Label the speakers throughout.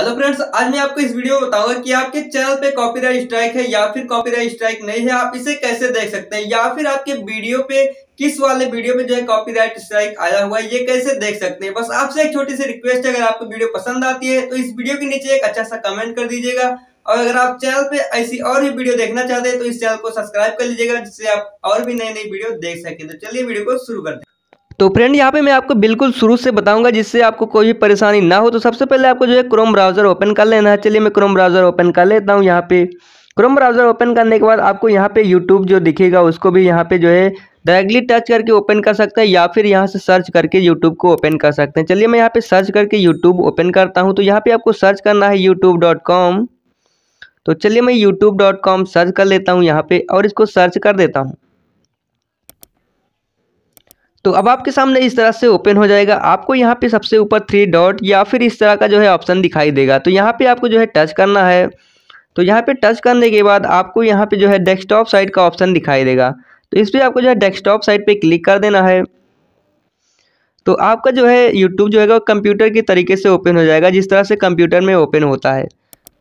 Speaker 1: hello friends आज मैं आपको इस वीडियो में बताऊंगा कि आपके चैनल पे कॉपीराइट स्ट्राइक है या फिर कॉपीराइट स्ट्राइक नहीं है आप इसे कैसे देख सकते हैं या फिर आपके वीडियो पे किस वाले वीडियो में जो है कॉपीराइट स्ट्राइक आया हुआ है ये कैसे देख सकते हैं बस आपसे एक छोटी सी रिक्वेस्ट है अगर आपको वीडियो पसंद आती है तो इस वीडियो के नीचे एक अच्छा सा कमेंट कर दीजिएगा और अगर आप चैनल पे ऐसी और भी वीडियो देखना चाहते हैं तो इस चैनल को सब्सक्राइब कर लीजिएगा जिससे आप और भी नई नई वीडियो देख सकें तो चलिए वीडियो को शुरू करते हैं तो फ्रेंड यहाँ पे मैं आपको बिल्कुल शुरू से बताऊंगा जिससे आपको कोई भी परेशानी ना हो तो सबसे पहले आपको जो है क्रोम ब्राउज़र ओपन कर लेना है चलिए मैं क्रोम ब्राउज़र ओपन कर लेता हूँ यहाँ पे क्रोम ब्राउज़र ओपन करने के बाद आपको यहाँ पे यूट्यूब जो दिखेगा उसको भी यहाँ पे जो है डायरेक्टली टच करके ओपन कर सकते हैं या फिर यहाँ से सर्च करके यूट्यूब को ओपन कर सकते हैं चलिए मैं यहाँ पे सर्च करके यूट्यूब ओपन करता हूँ तो यहाँ पे आपको सर्च करना है यूट्यूब डॉट कॉम तो चलिए मैं यूट्यूब डॉट कॉम सर्च कर लेता हूँ यहाँ पे और इसको सर्च कर देता हूँ तो अब आपके सामने इस तरह से ओपन हो जाएगा आपको यहाँ पे सबसे ऊपर थ्री डॉट या फिर इस तरह का जो है ऑप्शन दिखाई देगा तो यहाँ पे आपको जो है टच करना है तो यहाँ पे टच करने के बाद आपको यहाँ पे जो है डेस्कटॉप साइट का ऑप्शन दिखाई देगा तो इस पर आपको जो है डेस्कटॉप साइट पर क्लिक कर देना है तो आपका जो है यूट्यूब जो है कंप्यूटर के तरीके से ओपन हो जाएगा जिस तरह से कंप्यूटर में ओपन होता है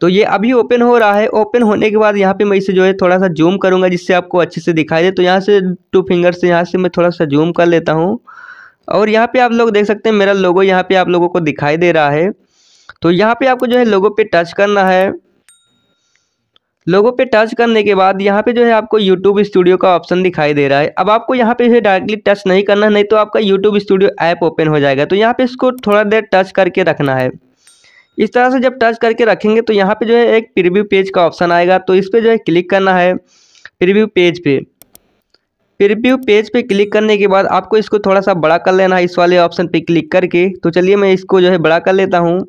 Speaker 1: तो ये अभी ओपन हो रहा है ओपन होने के बाद यहाँ पे मैं इसे जो है थोड़ा सा जूम करूँगा जिससे आपको अच्छे से दिखाई दे तो यहाँ से टू फिंगर से यहाँ से मैं थोड़ा सा जूम कर लेता हूँ और यहाँ पे आप लोग देख सकते हैं मेरा लोगो यहाँ पे आप लोगों को दिखाई दे रहा है तो यहाँ पे आपको जो है लोगों पर टच करना है लोगों पे टच करने के बाद यहाँ पे जो है आपको YouTube स्टूडियो का ऑप्शन दिखाई दे रहा है अब आपको यहाँ पे जो डायरेक्टली टच नहीं करना है नहीं तो आपका YouTube स्टूडियो ऐप ओपन हो जाएगा तो यहाँ पे इसको थोड़ा देर टच करके रखना है इस तरह से जब टच करके रखेंगे तो यहाँ पे जो है एक प्रीव्यू पेज का ऑप्शन आएगा तो इस पर जो है क्लिक करना है प्रीव्यू पेज पे प्रीव्यू पेज पे क्लिक करने के बाद आपको इसको थोड़ा सा बड़ा कर लेना है इस वाले ऑप्शन पे क्लिक करके तो चलिए मैं इसको जो है बड़ा कर लेता हूँ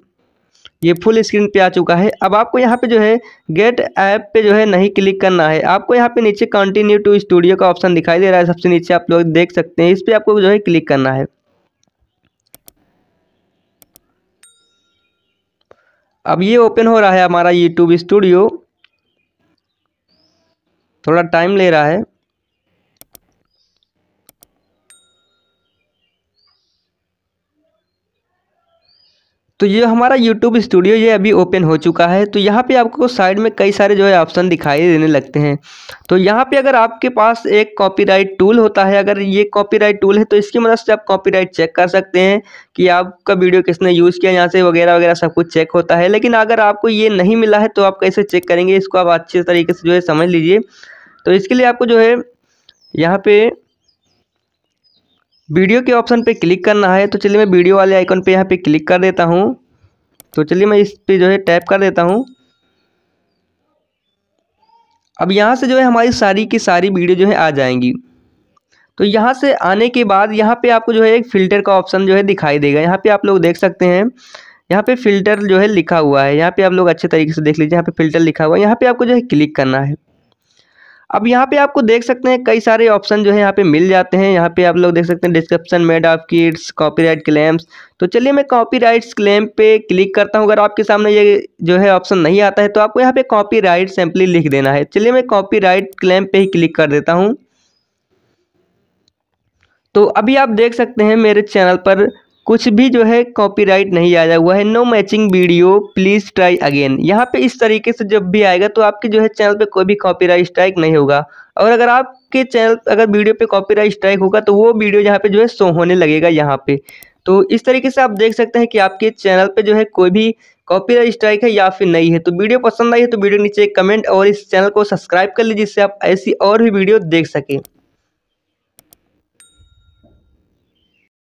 Speaker 1: ये फुल स्क्रीन पे आ चुका है अब आपको यहाँ पे जो है गेट ऐप पे जो है नहीं क्लिक करना है आपको यहाँ पे नीचे कंटिन्यू टू स्टूडियो का ऑप्शन दिखाई दे रहा है सबसे नीचे आप लोग देख सकते हैं इस पर आपको जो है क्लिक करना है अब ये ओपन हो रहा है हमारा यूट्यूब स्टूडियो थोड़ा टाइम ले रहा है तो ये हमारा यूट्यूब स्टूडियो ये अभी ओपन हो चुका है तो यहाँ पे आपको साइड में कई सारे जो है ऑप्शन दिखाई देने लगते हैं तो यहाँ पे अगर आपके पास एक कॉपीराइट टूल होता है अगर ये कॉपीराइट टूल है तो इसकी मदद से आप कॉपीराइट चेक कर सकते हैं कि आपका वीडियो किसने यूज़ किया यहाँ से वगैरह वगैरह सब कुछ चेक होता है लेकिन अगर आपको ये नहीं मिला है तो आप कैसे चेक करेंगे इसको आप अच्छे तरीके से जो है समझ लीजिए तो इसके लिए आपको जो है यहाँ पर वीडियो के ऑप्शन पे क्लिक करना है तो चलिए मैं वीडियो वाले आइकन पे यहाँ पे क्लिक कर देता हूँ तो चलिए मैं इस पर जो है टैप कर देता हूँ अब यहाँ से जो है हमारी सारी की सारी वीडियो जो है आ जाएंगी तो यहाँ से आने के बाद यहाँ पे आपको जो है एक फ़िल्टर का ऑप्शन जो है दिखाई देगा यहाँ पे आप लोग देख सकते हैं यहाँ पे फ़िल्टर जो है लिखा हुआ है यहाँ पे आप लोग अच्छे तरीके से देख लीजिए यहाँ पे फ़िल्टर लिखा हुआ है यहाँ पे आपको जो है क्लिक करना है अब यहाँ पे आपको देख सकते हैं कई सारे ऑप्शन जो है यहाँ पे मिल जाते हैं यहाँ पे आप लोग देख सकते हैं description made of kids copyright claims तो चलिए मैं कॉपीराइट्स क्लेम पे क्लिक करता हूँ अगर आपके सामने ये जो है ऑप्शन नहीं आता है तो आपको यहाँ पे कॉपीराइट सैम्पली लिख देना है चलिए मैं कॉपीराइट क्लेम पे ही क्लिक कर देता हूँ तो अभी आप देख सकते हैं मेरे चैनल पर कुछ भी जो है कॉपीराइट नहीं आया हुआ है no matching video please try again यहाँ पे इस तरीके से जब भी आएगा तो आपके जो है चैनल पे कोई भी कॉपीराइट स्ट्राइक नहीं होगा और अगर आपके चैनल अगर वीडियो पे कॉपीराइट स्ट्राइक होगा तो वो वीडियो यहाँ पे जो है शो होने लगेगा यहाँ पे तो इस तरीके से आप देख सकते हैं कि आपके चैनल पे जो है कोई भी राइट स्ट्राइक है या फिर नहीं है तो वीडियो पसंद आई है तो वीडियो नीचे कमेंट और इस चैनल को सब्सक्राइब कर लीजिए जिससे आप ऐसी और भी वीडियो देख सकें